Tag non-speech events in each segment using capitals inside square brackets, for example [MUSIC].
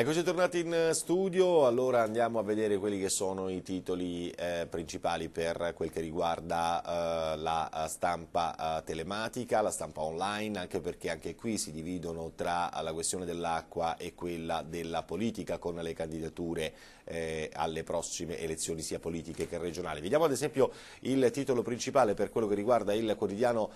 Eccoci tornati in eh, studio, allora andiamo a vedere quelli che sono i titoli eh, principali per quel che riguarda eh, la eh, stampa eh, telematica, la stampa online, anche perché anche qui si dividono tra eh, la questione dell'acqua e quella della politica con le candidature alle prossime elezioni sia politiche che regionali. Vediamo ad esempio il titolo principale per quello che riguarda il quotidiano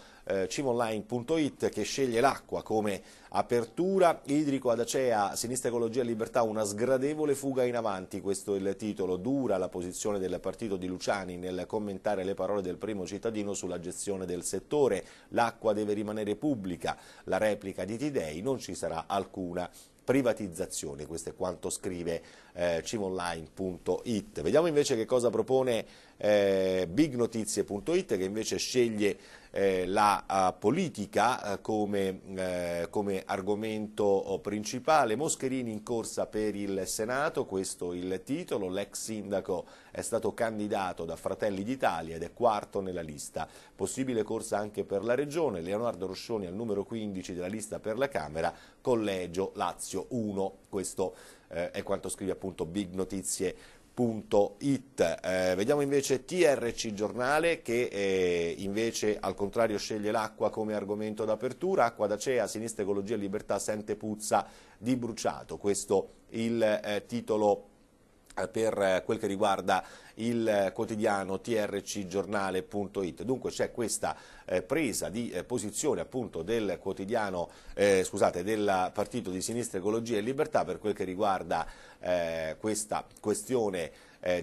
cimonline.it che sceglie l'acqua come apertura, idrico ad acea, sinistra ecologia Libertà una sgradevole fuga in avanti, questo è il titolo, dura la posizione del partito di Luciani nel commentare le parole del primo cittadino sulla gestione del settore, l'acqua deve rimanere pubblica, la replica di Tidei non ci sarà alcuna privatizzazione, questo è quanto scrive eh, cimonline.it. Vediamo invece che cosa propone eh, bignotizie.it che invece sceglie eh, la eh, politica eh, come, come, argomento oh, principale. Moscherini in corsa per il Senato, questo il titolo, l'ex sindaco è stato candidato da Fratelli d'Italia ed è quarto nella lista. Possibile corsa anche per la Regione, Leonardo Roscioni al numero 15 della lista per la Camera, collegio Lazio 1. Questo è quanto scrive appunto Big Notizie Punto eh, vediamo invece TRC Giornale che eh, invece al contrario sceglie l'acqua come argomento d'apertura, acqua d'Acea, Sinistra Ecologia e Libertà sente puzza di bruciato, questo il eh, titolo eh, per eh, quel che riguarda il eh, quotidiano trcgiornale.it. Dunque c'è questa eh, presa di eh, posizione appunto del quotidiano, eh, scusate, del partito di sinistra Ecologia e Libertà per quel che riguarda questa questione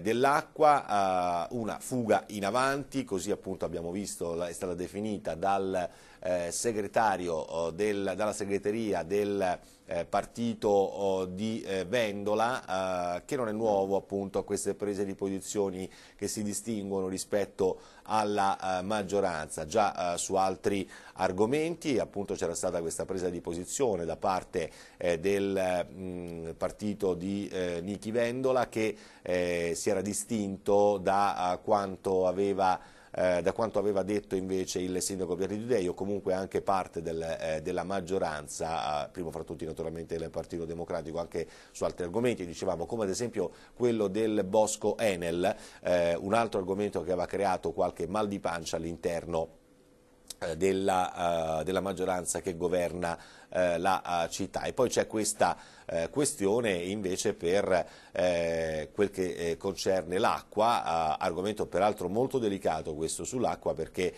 dell'acqua, una fuga in avanti, così appunto abbiamo visto, è stata definita dal eh, segretario oh, del, dalla segreteria del eh, partito oh, di eh, Vendola, eh, che non è nuovo appunto a queste prese di posizioni che si distinguono rispetto alla maggioranza. Già su altri argomenti appunto c'era stata questa presa di posizione da parte del mm, partito di Niki Vendola che si era distinto da quanto aveva eh, da quanto aveva detto invece il sindaco Pierre Dudei o comunque anche parte del, eh, della maggioranza, primo fra tutti naturalmente del Partito Democratico, anche su altri argomenti, dicevamo come ad esempio quello del Bosco Enel, eh, un altro argomento che aveva creato qualche mal di pancia all'interno eh, della, uh, della, maggioranza che governa uh, la uh, città e poi c'è questa questione invece per quel che concerne l'acqua, argomento peraltro molto delicato questo sull'acqua perché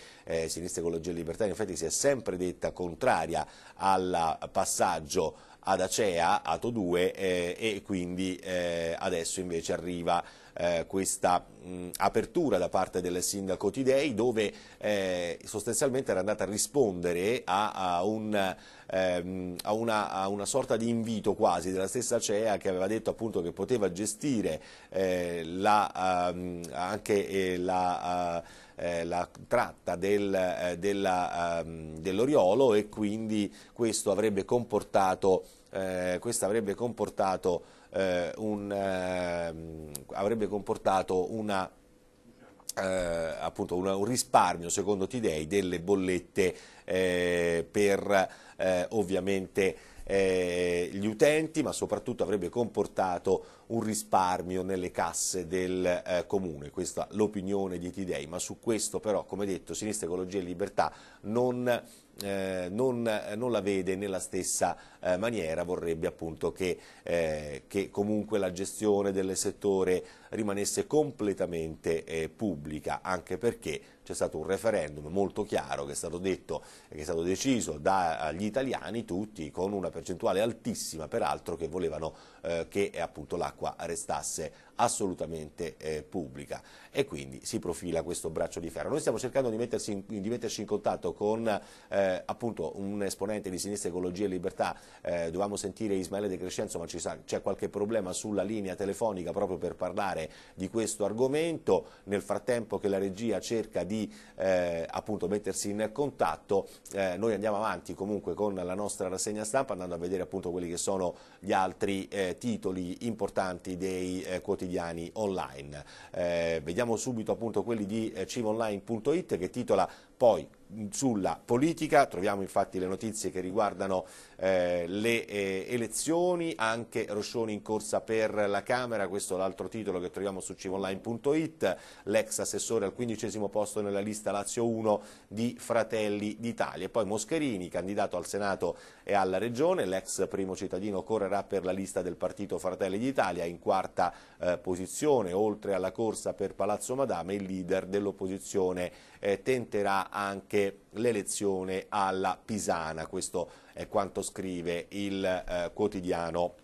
Sinistra Ecologia e Libertà in effetti si è sempre detta contraria al passaggio ad Acea, Ato 2 e quindi adesso invece arriva eh, questa mh, apertura da parte del sindaco Tidei dove eh, sostanzialmente era andata a rispondere a, a, un, ehm, a, una, a, una, sorta di invito quasi della stessa CEA che aveva detto appunto che poteva gestire eh, la, ehm, anche eh, la eh, eh, la tratta del, della, ehm, dell'Oriolo e quindi questo avrebbe comportato, eh, questo avrebbe comportato eh, un, eh, avrebbe comportato una, eh, appunto, una, un risparmio, secondo Tidei, delle bollette eh, per eh, ovviamente gli utenti, ma soprattutto avrebbe comportato un risparmio nelle casse del eh, comune, questa è l'opinione di Tidei, ma su questo però, come detto, Sinistra Ecologia e Libertà non, eh, non, eh, non la vede nella stessa eh, maniera, vorrebbe appunto che, eh, che, comunque la gestione del settore rimanesse completamente eh, pubblica, anche perché c'è stato un referendum molto chiaro che è stato detto che è stato deciso dagli italiani tutti con una percentuale altissima peraltro che volevano che appunto l'acqua qua restasse assolutamente eh, pubblica e quindi si profila questo braccio di ferro. Noi stiamo cercando di in, di metterci in contatto con eh, appunto un esponente di Sinistra Ecologia e Libertà, eh, dovevamo sentire Ismaele De Crescenzo ma c'è qualche problema sulla linea telefonica proprio per parlare di questo argomento, nel frattempo che la regia cerca di eh, appunto mettersi in contatto eh, noi andiamo avanti comunque con la nostra rassegna stampa andando a vedere appunto quelli che sono gli altri eh, titoli importanti dei quotidiani quotidiani online. Eh, vediamo subito appunto quelli di eh, civilonline.it che titola poi sulla politica, troviamo infatti le notizie che riguardano eh, le eh, elezioni, anche Roscioni in corsa per la Camera, questo è l'altro titolo che troviamo su cimonline.it, l'ex assessore al quindicesimo posto nella lista Lazio 1 di Fratelli d'Italia. E poi Moscherini, candidato al Senato e alla Regione, l'ex primo cittadino correrà per la lista del partito Fratelli d'Italia in quarta eh, posizione, oltre alla corsa per Palazzo Madame, il leader dell'opposizione eh, tenterà anche l'elezione alla Pisana. Questo è quanto scrive il eh, quotidiano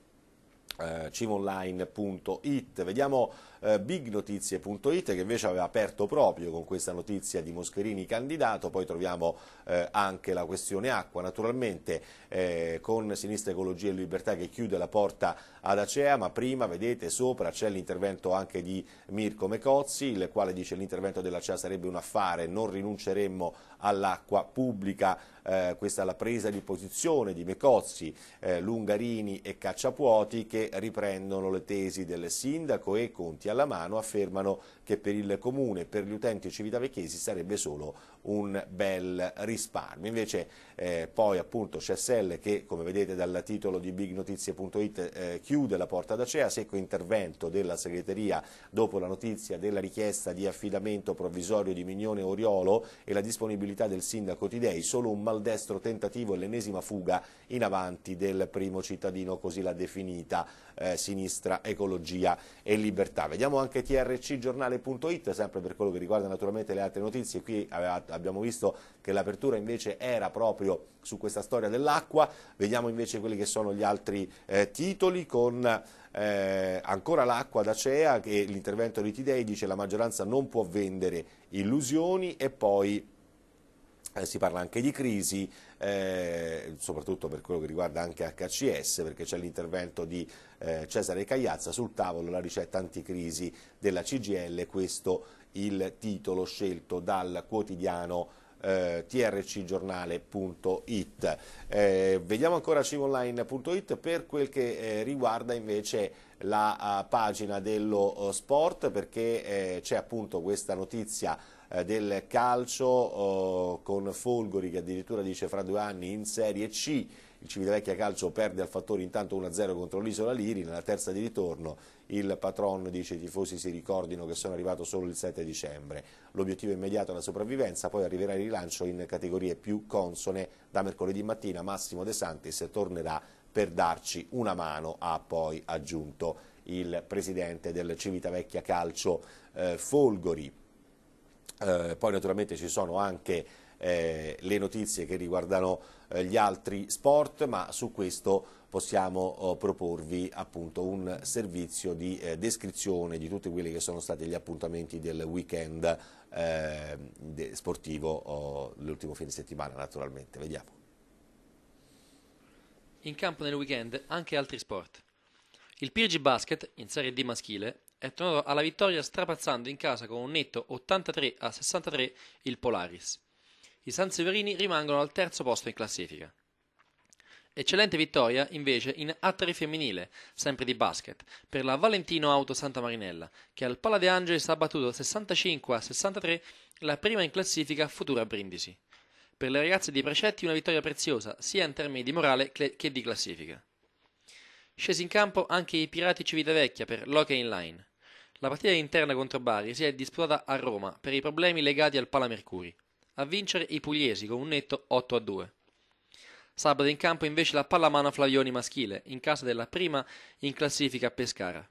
eh, cimonline.it. Vediamo eh, bignotizie.it che invece aveva aperto proprio con questa notizia di Moscherini candidato, poi troviamo eh, anche la questione acqua naturalmente eh, con Sinistra Ecologia e Libertà che chiude la porta ad Acea, ma prima vedete sopra c'è l'intervento anche di Mirko Mecozzi, il quale dice l'intervento dell'Acea sarebbe un affare, non rinunceremmo all'acqua pubblica, eh, questa è la presa di posizione di Mecozzi, eh, Lungarini e Cacciapuoti che riprendono le tesi del sindaco e Conti alla mano affermano che per il comune e per gli utenti civitavecchesi sarebbe solo un bel risparmio. Invece eh, poi appunto CSL che come vedete dal titolo di bignotizie.it eh, chiude la porta d'acea, secco intervento della segreteria dopo la notizia della richiesta di affidamento provvisorio di Mignone Oriolo e la disponibilità del sindaco Tidei, solo un maldestro tentativo e l'ennesima fuga in avanti del primo cittadino, così l'ha definita eh, sinistra, ecologia e libertà. Vediamo anche trcgiornale.it, sempre per quello che riguarda naturalmente le altre notizie. Qui aveva, abbiamo visto che l'apertura invece era proprio su questa storia dell'acqua. Vediamo invece quelli che sono gli altri eh, titoli con... Eh, ancora l'acqua da CEA che l'intervento di Tidei dice che la maggioranza non può vendere illusioni e poi eh, si parla anche di crisi, eh, soprattutto per quello che riguarda anche HCS, perché c'è l'intervento di eh, Cesare Cagliazza sul tavolo la ricetta anticrisi della CGL, questo il titolo scelto dal quotidiano eh, trcgiornale.it. Eh, vediamo ancora civonline.it per quel che eh, riguarda invece la uh, pagina dello uh, sport perché c'è appunto questa notizia eh, del calcio oh, con Folgori che addirittura dice fra due anni in Serie C il Civitavecchia Calcio perde al fattore intanto 1-0 contro l'Isola Liri, nella terza di ritorno il patron dice i tifosi si ricordino che sono arrivato solo il 7 dicembre. L'obiettivo immediato è la sopravvivenza, poi arriverà il rilancio in categorie più consone. Da mercoledì mattina Massimo De Santis tornerà per darci una mano, ha poi aggiunto il presidente del Civitavecchia Calcio eh, Folgori. Eh, poi naturalmente ci sono anche eh, le notizie che riguardano eh, gli altri sport, ma su questo possiamo oh, proporvi appunto un servizio di eh, descrizione di tutti quelli che sono stati gli appuntamenti del weekend eh, de sportivo oh, l'ultimo fine settimana naturalmente. Vediamo. In campo nel weekend anche altri sport. Il Pirgi Basket, in Serie D maschile, è tornato alla vittoria strapazzando in casa con un netto 83 a 63 il Polaris. I San Severini rimangono al terzo posto in classifica. Eccellente vittoria invece in a femminile, sempre di basket, per la Valentino Auto Santa Marinella, che al Pala De Angelis ha battuto 65 a 63 la prima in classifica futura Brindisi. Per le ragazze di Precetti una vittoria preziosa, sia in termini di morale che di classifica. Scesi in campo anche i Pirati Civitavecchia per l'Hockey in la partita interna contro Bari si è disputata a Roma per i problemi legati al Palamercuri. A vincere i pugliesi con un netto 8 a 2. Sabato in campo invece la pallamano Flavioni maschile, in casa della prima in classifica a Pescara.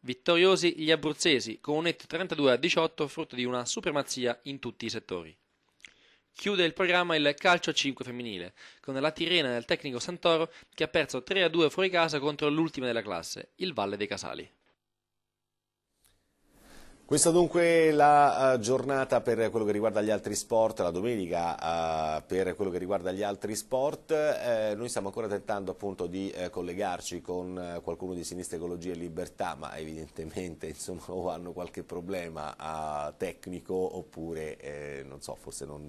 Vittoriosi gli abruzzesi, con un netto 32 a 18, frutto di una supremazia in tutti i settori. Chiude il programma il calcio a 5 femminile, con la Tirena del tecnico Santoro che ha perso 3 a 2 fuori casa contro l'ultima della classe, il Valle dei Casali. Questa dunque è la eh, giornata per quello che riguarda gli altri sport, la domenica eh, per quello che riguarda gli altri sport. Eh, noi stiamo ancora tentando appunto di collegarci con qualcuno di Sinistra Ecologia e Libertà, ma evidentemente [LAUGHS] insomma, o hanno qualche problema tecnico oppure non so, forse non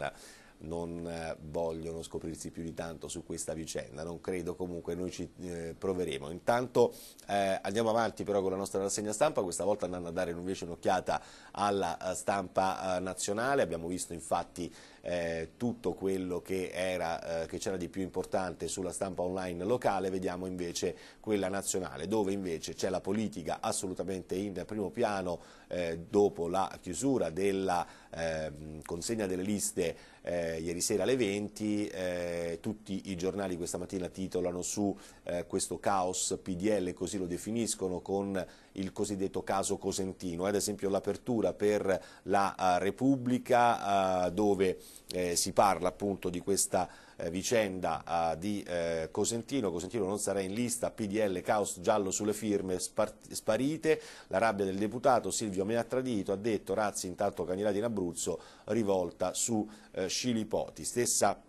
non eh, vogliono scoprirsi più di tanto su questa vicenda, non credo comunque noi ci eh, proveremo. Intanto eh, andiamo avanti però con la nostra rassegna stampa, questa volta andando a dare invece un'occhiata alla eh, stampa nazionale, abbiamo visto infatti eh, tutto quello che eh, c'era eh, di più importante sulla stampa online locale, vediamo invece quella nazionale, dove invece c'è la politica assolutamente in primo piano eh, dopo la chiusura della ehm, consegna delle liste eh, ieri sera alle 20, tutti i giornali questa mattina titolano su questo caos PDL, così lo definiscono, con il cosiddetto caso Cosentino, ad esempio l'apertura per la eh, Repubblica eh, dove eh, si parla appunto di questa vicenda di Cosentino, Cosentino non sarà in lista, PDL caos giallo sulle firme sparite, la rabbia del deputato Silvio mi ha tradito, ha detto Razzi intanto candidati in Abruzzo, rivolta su Scilipoti. Stessa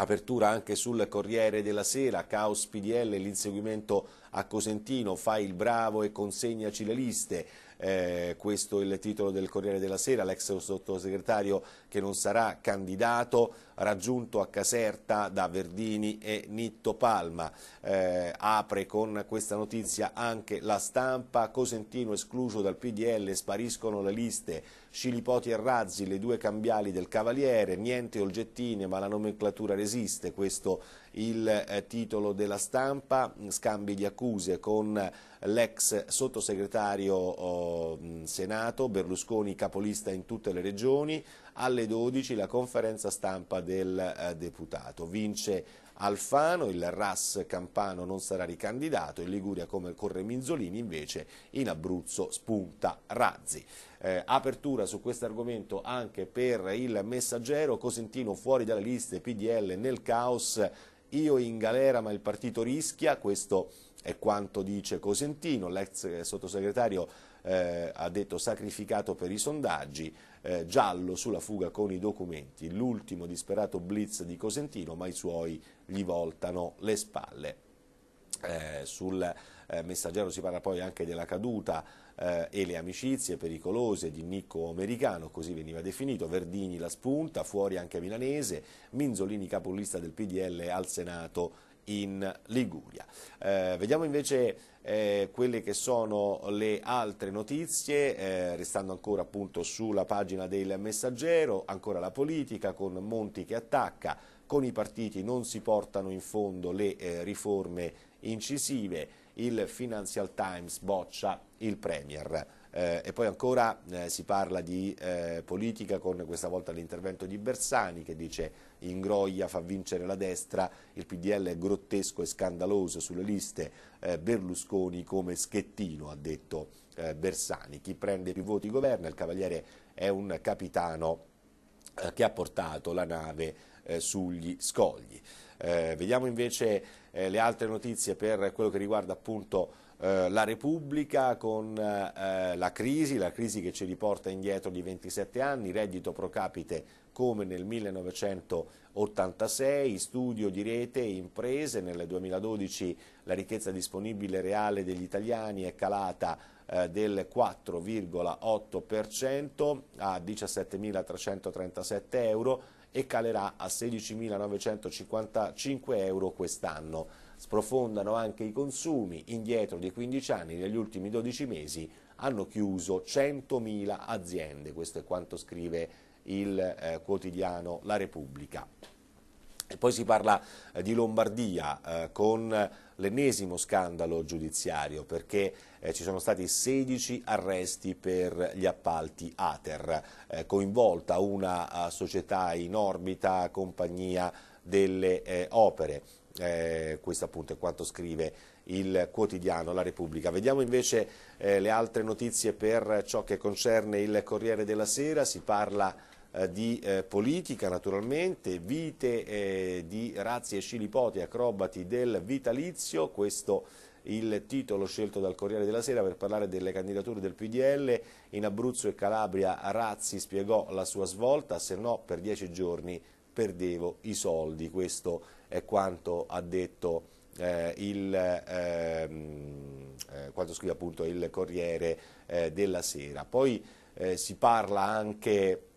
Apertura anche sul Corriere della Sera, caos PDL, l'inseguimento a Cosentino, fai il bravo e consegnaci le liste eh, questo è il titolo del Corriere della Sera, l'ex sottosegretario che non sarà candidato, raggiunto a Caserta da Verdini e Nitto Palma, eh, apre con questa notizia anche la stampa, Cosentino escluso dal PDL, spariscono le liste, Scilipoti e Razzi, le due cambiali del Cavaliere, niente Olgettine ma la nomenclatura resiste, questo il eh, titolo della stampa, scambi di accuse con l'ex sottosegretario oh, Senato, Berlusconi capolista in tutte le regioni, alle 12 la conferenza stampa del eh, deputato. Vince Alfano, il RAS Campano non sarà ricandidato, in Liguria come corre Minzolini invece in Abruzzo spunta Razzi. Eh, apertura su questo argomento anche per il messaggero Cosentino fuori dalle liste, PDL nel caos, io in galera ma il partito rischia, questo è quanto dice Cosentino, l'ex sottosegretario eh, ha detto sacrificato per i sondaggi, eh, giallo sulla fuga con i documenti, l'ultimo disperato blitz di Cosentino, ma i suoi gli voltano le spalle. Eh, sul eh, messaggero si parla poi anche della caduta eh, e le amicizie pericolose di Nicco Americano, così veniva definito, Verdini la spunta, fuori anche Milanese, Minzolini capolista del PDL al Senato in Liguria. Eh, vediamo invece eh, quelle che sono le altre notizie, eh, restando ancora appunto sulla pagina del messaggero, ancora la politica con Monti che attacca, con i partiti non si portano in fondo le eh, riforme incisive, il Financial Times boccia il Premier. Eh, e poi ancora eh, si parla di eh, politica con questa volta l'intervento di Bersani che dice Ingroia fa vincere la destra, il PDL è grottesco e scandaloso sulle liste, eh, Berlusconi come schettino ha detto eh, Bersani, chi prende più voti governa, il Cavaliere è un capitano eh, che ha portato la nave sugli scogli. Eh, vediamo invece eh, le altre notizie per quello che riguarda appunto eh, la Repubblica con eh, la crisi, la crisi che ci riporta indietro di 27 anni, reddito pro capite come nel 1986, studio di rete e imprese, nel 2012 la ricchezza disponibile reale degli italiani è calata eh, del 4,8% a 17.337 euro, e calerà a 16.955 euro quest'anno. Sprofondano anche i consumi, indietro di 15 anni negli ultimi 12 mesi hanno chiuso 100.000 aziende, questo è quanto scrive il eh, quotidiano La Repubblica. E poi si parla eh, di Lombardia eh, con l'ennesimo scandalo giudiziario perché eh, ci sono stati 16 arresti per gli appalti ATER, eh, coinvolta una eh, società in orbita, compagnia delle eh, opere. questo appunto è quanto scrive il quotidiano La Repubblica. Vediamo invece le altre notizie per ciò che concerne il Corriere della Sera, si parla eh, di eh, politica naturalmente, vite eh, di razzi e scilipoti acrobati del vitalizio, questo il titolo scelto dal Corriere della Sera per parlare delle candidature del PDL, in Abruzzo e Calabria Razzi spiegò la sua svolta, se no per dieci giorni perdevo i soldi, questo è quanto ha detto eh, il, ehm, eh, quanto scrive appunto il Corriere eh, della Sera. Poi si parla anche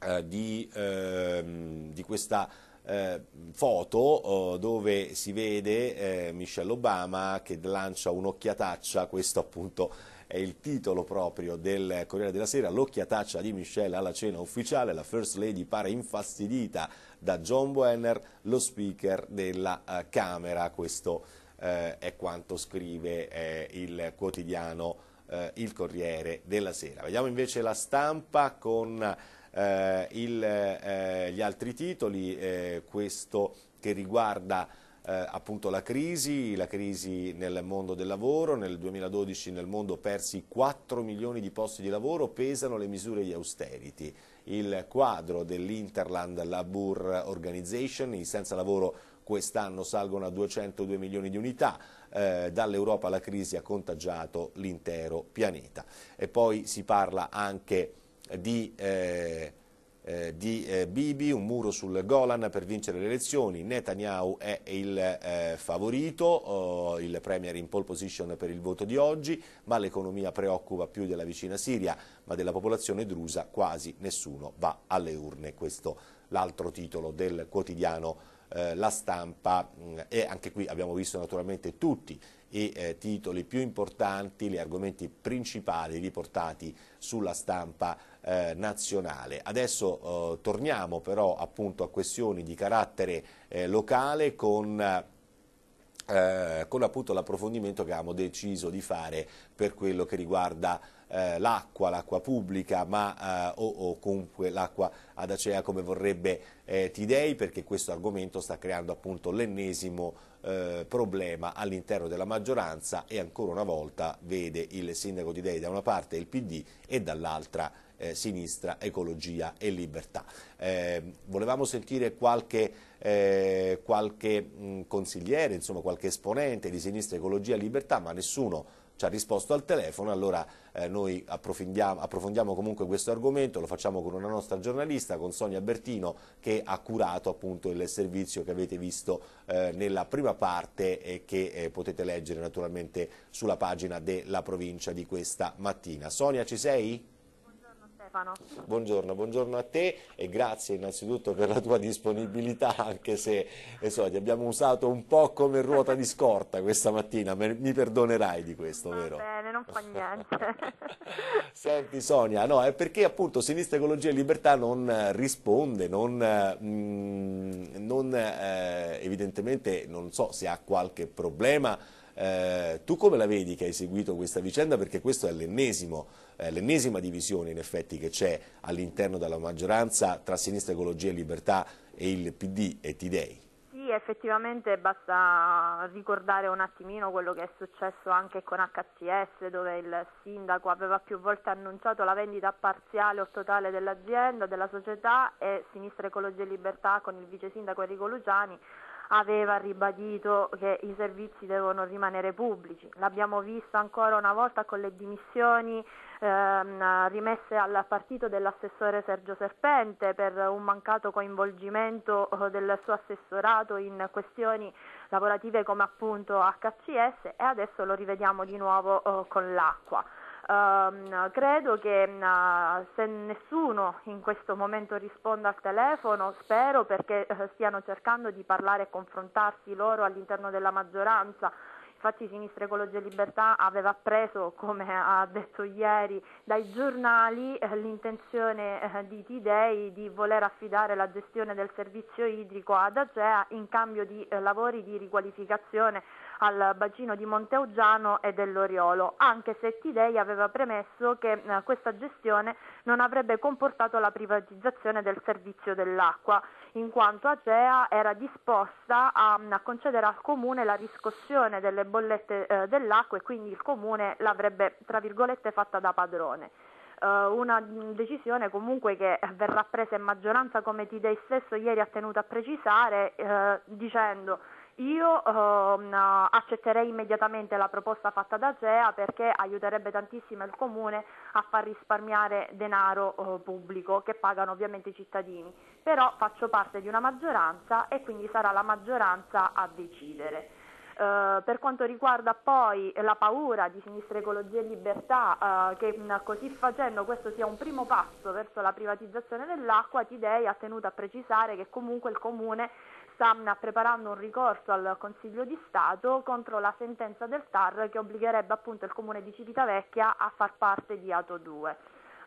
eh, di, ehm, di, questa eh, foto oh, dove si vede eh, Michelle Obama che lancia un'occhiataccia, questo appunto è il titolo proprio del Corriere della Sera, l'occhiataccia di Michelle alla cena ufficiale, la First Lady pare infastidita da John Boehner, lo speaker della Camera, questo è quanto scrive il quotidiano Il Corriere della Sera. Vediamo invece la stampa con eh, il, eh, gli altri titoli, eh, questo che riguarda eh, appunto la crisi, la crisi nel mondo del lavoro, nel 2012 nel mondo persi 4 milioni di posti di lavoro, pesano le misure di austerity. Il quadro dell'Interland Labour Organization, i senza lavoro quest'anno salgono a 202 milioni di unità, eh, dall'Europa la crisi ha contagiato l'intero pianeta. E poi si parla anche di, eh, eh, di eh, Bibi, un muro sul Golan per vincere le elezioni, Netanyahu è il eh, favorito, oh, il Premier in pole position per il voto di oggi, ma l'economia preoccupa più della vicina Siria, ma della popolazione drusa quasi nessuno va alle urne, questo l'altro titolo del quotidiano eh, La Stampa mm, e anche qui abbiamo visto naturalmente tutti i eh, titoli più importanti, gli argomenti principali riportati sulla stampa eh, nazionale. Adesso eh, torniamo però appunto a questioni di carattere eh, locale con eh, con appunto l'approfondimento che abbiamo deciso di fare per quello che riguarda eh, l'acqua, l'acqua pubblica, ma eh, o, o, comunque l'acqua ad acea come vorrebbe eh, Tidei, perché questo argomento sta creando appunto l'ennesimo eh, problema all'interno della maggioranza e ancora una volta vede il sindaco Tidei da una parte il PD e dall'altra il eh, sinistra, ecologia e libertà. Eh, volevamo sentire qualche, eh, qualche mh, consigliere, insomma, qualche esponente di sinistra, ecologia e libertà, ma nessuno ci ha risposto al telefono, allora eh, noi approfondiamo, approfondiamo, comunque questo argomento, lo facciamo con una nostra giornalista, con Sonia Bertino, che ha curato appunto il servizio che avete visto eh, nella prima parte e che eh, potete leggere naturalmente sulla pagina della provincia di questa mattina. Sonia, ci sei? Stefano. Buongiorno, buongiorno a te e grazie innanzitutto per la tua disponibilità, anche se eh, so, ti abbiamo usato un po' come ruota di scorta questa mattina, mi perdonerai di questo, Va vero? bene, non fa niente. [LAUGHS] Senti Sonia, no, è perché appunto Sinistra Ecologia e Libertà non eh, risponde, non, mh, eh, mm, non eh, evidentemente non so se ha qualche problema eh, tu come la vedi che hai seguito questa vicenda? Perché questa è eh, l'ennesima divisione in effetti che c'è all'interno della maggioranza tra Sinistra Ecologia e Libertà e il PD e Tidei. Sì, effettivamente basta ricordare un attimino quello che è successo anche con HCS dove il sindaco aveva più volte annunciato la vendita parziale o totale dell'azienda, della società e Sinistra Ecologia e Libertà con il vice sindaco Enrico Luciani aveva ribadito che i servizi devono rimanere pubblici. L'abbiamo visto ancora una volta con le dimissioni ehm, rimesse al partito dell'assessore Sergio Serpente per un mancato coinvolgimento eh, del suo assessorato in questioni lavorative come appunto HCS e adesso lo rivediamo di nuovo eh, con l'acqua. Uh, credo che uh, se nessuno in questo momento risponda al telefono, spero perché uh, stiano cercando di parlare e confrontarsi loro all'interno della maggioranza. Infatti Sinistra Ecologia e Libertà aveva preso, come ha detto ieri, dai giornali eh, l'intenzione eh, di Tidei di voler affidare la gestione del servizio idrico ad Acea in cambio di lavori di riqualificazione al bacino di Monteugiano e dell'Oriolo, anche se Tidei aveva premesso che eh, questa gestione non avrebbe comportato la privatizzazione del servizio dell'acqua, in quanto Acea era disposta a, mm, a concedere al Comune la riscossione delle bollette eh, dell'acqua e quindi il Comune l'avrebbe tra virgolette fatta da padrone eh, una mm, decisione comunque che verrà presa in maggioranza come Tidei stesso ieri ha tenuto a precisare eh, dicendo io ehm, accetterei immediatamente la proposta fatta da GEA perché aiuterebbe tantissimo il Comune a far risparmiare denaro eh, pubblico che pagano ovviamente i cittadini, però faccio parte di una maggioranza e quindi sarà la maggioranza a decidere. Eh, per quanto riguarda poi la paura di Sinistra Ecologia e Libertà eh, che così facendo questo sia un primo passo verso la privatizzazione dell'acqua, Tidei ha tenuto a precisare che comunque il Comune Samna preparando un ricorso al Consiglio di Stato contro la sentenza del TAR che obbligherebbe appunto il comune di Civitavecchia a far parte di Ato 2.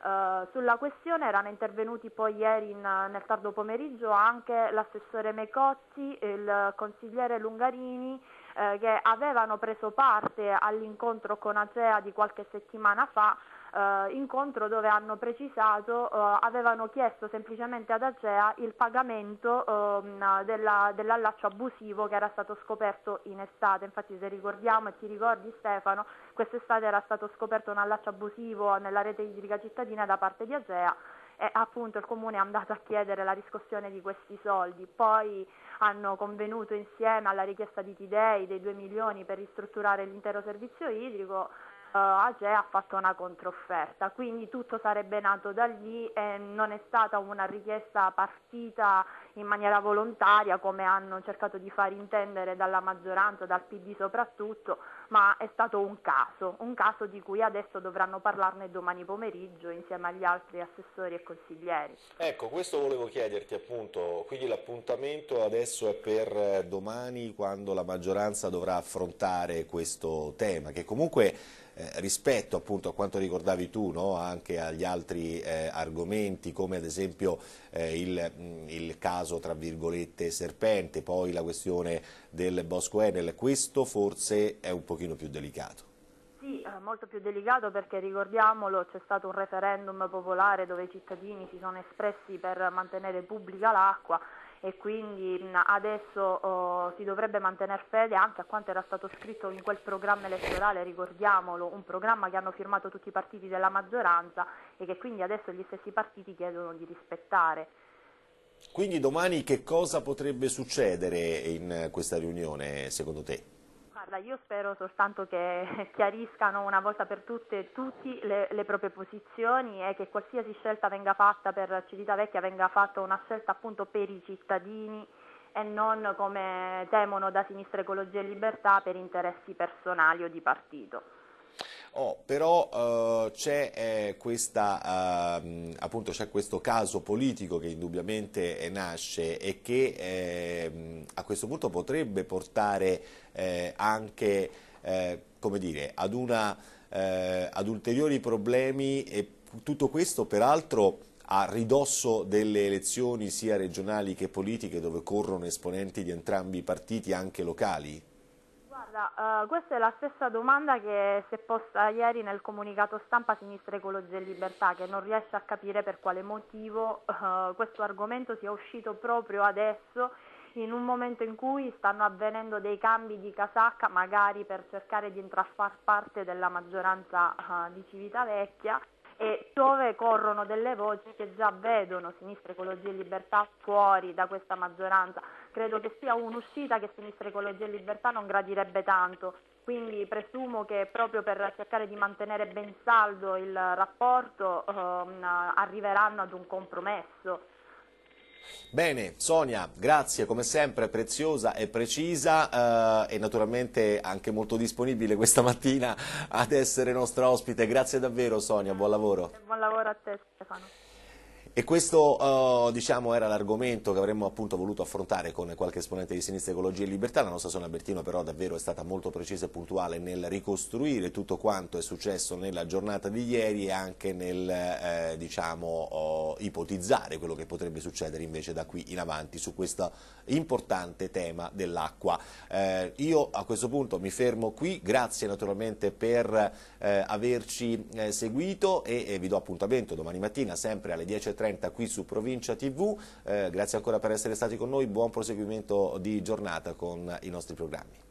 Uh, eh, sulla questione erano intervenuti poi ieri in, nel tardo pomeriggio anche l'assessore Mecotti, il consigliere Lungarini eh, che avevano preso parte all'incontro con ASEA di qualche settimana fa, eh, incontro dove hanno precisato, eh, avevano chiesto semplicemente ad AGEA il pagamento eh, della, dell'allaccio abusivo che era stato scoperto in estate. Infatti se ricordiamo e ti ricordi Stefano, quest'estate era stato scoperto un allaccio abusivo nella rete idrica cittadina da parte di AGEA eh, appunto il comune è andato a chiedere la riscossione di questi soldi, poi hanno convenuto insieme alla richiesta di Tidei dei 2 milioni per ristrutturare l'intero servizio idrico, eh, AGE ha fatto una controfferta, quindi tutto sarebbe nato da lì e non è stata una richiesta partita in maniera volontaria come hanno cercato di far intendere dalla maggioranza, dal PD soprattutto, ma è stato un caso, un caso di cui adesso dovranno parlarne domani pomeriggio insieme agli altri assessori e consiglieri. Ecco, questo volevo chiederti appunto, quindi l'appuntamento adesso è per eh, domani quando la maggioranza dovrà affrontare questo tema che comunque eh, rispetto appunto a quanto ricordavi tu no? anche agli altri eh, argomenti come ad esempio eh, il, mm, il, caso tra virgolette serpente, poi la questione del Bosco Enel, questo forse è un pochino più delicato. Sì, eh, molto più delicato perché ricordiamolo c'è stato un referendum popolare dove i cittadini si sono espressi per mantenere pubblica l'acqua e quindi adesso oh, si dovrebbe mantenere fede anche a quanto era stato scritto in quel programma elettorale, ricordiamolo, un programma che hanno firmato tutti i partiti della maggioranza e che quindi adesso gli stessi partiti chiedono di rispettare. Quindi domani che cosa potrebbe succedere in questa riunione secondo te? Guarda, io spero soltanto che [LAUGHS] chiariscano una volta per tutte tutti le, le, proprie posizioni e che qualsiasi scelta venga fatta per Civitavecchia venga fatta una scelta appunto per i cittadini e non come temono da Sinistra Ecologia e Libertà per interessi personali o di partito. Oh, però eh, c'è, eh, questa, eh, appunto, c'è questo caso politico che indubbiamente eh, nasce e che ehm, a questo punto potrebbe portare eh, anche eh, dire, ad, una, ad ulteriori problemi e tutto questo peraltro a ridosso delle elezioni sia regionali che politiche dove corrono esponenti di entrambi i partiti anche locali? Guarda, uh, questa è la stessa domanda che si è posta ieri nel comunicato stampa Sinistra Ecologia e Libertà, che non riesce a capire per quale motivo uh, questo argomento sia uscito proprio adesso in un momento in cui stanno avvenendo dei cambi di casacca magari per cercare di intraffar parte della maggioranza uh, di Civitavecchia e dove corrono delle voci che già vedono Sinistra Ecologia e Libertà fuori da questa maggioranza. Credo che sia un'uscita che Sinistra Ecologia e Libertà non gradirebbe tanto, quindi presumo che proprio per cercare di mantenere ben saldo il rapporto ehm, arriveranno ad un compromesso. Bene, Sonia, grazie come sempre, preziosa e precisa eh, e naturalmente anche molto disponibile questa mattina ad essere nostra ospite. Grazie davvero Sonia, buon lavoro. Buon lavoro a te Stefano. E questo eh, diciamo, era l'argomento che avremmo appunto voluto affrontare con qualche esponente di Sinistra Ecologia e Libertà. La nostra Sona Bertino però davvero è stata molto precisa e puntuale nel ricostruire tutto quanto è successo nella giornata di ieri e anche nel eh, diciamo, oh, ipotizzare quello che potrebbe succedere invece da qui in avanti su questo importante tema dell'acqua. Eh, io a questo punto mi fermo qui, grazie naturalmente per eh, averci eh, seguito e, e vi do appuntamento domani mattina sempre alle 10.30 18.30 qui su Provincia TV. Eh, grazie ancora per essere stati con noi, buon proseguimento di giornata con i nostri programmi.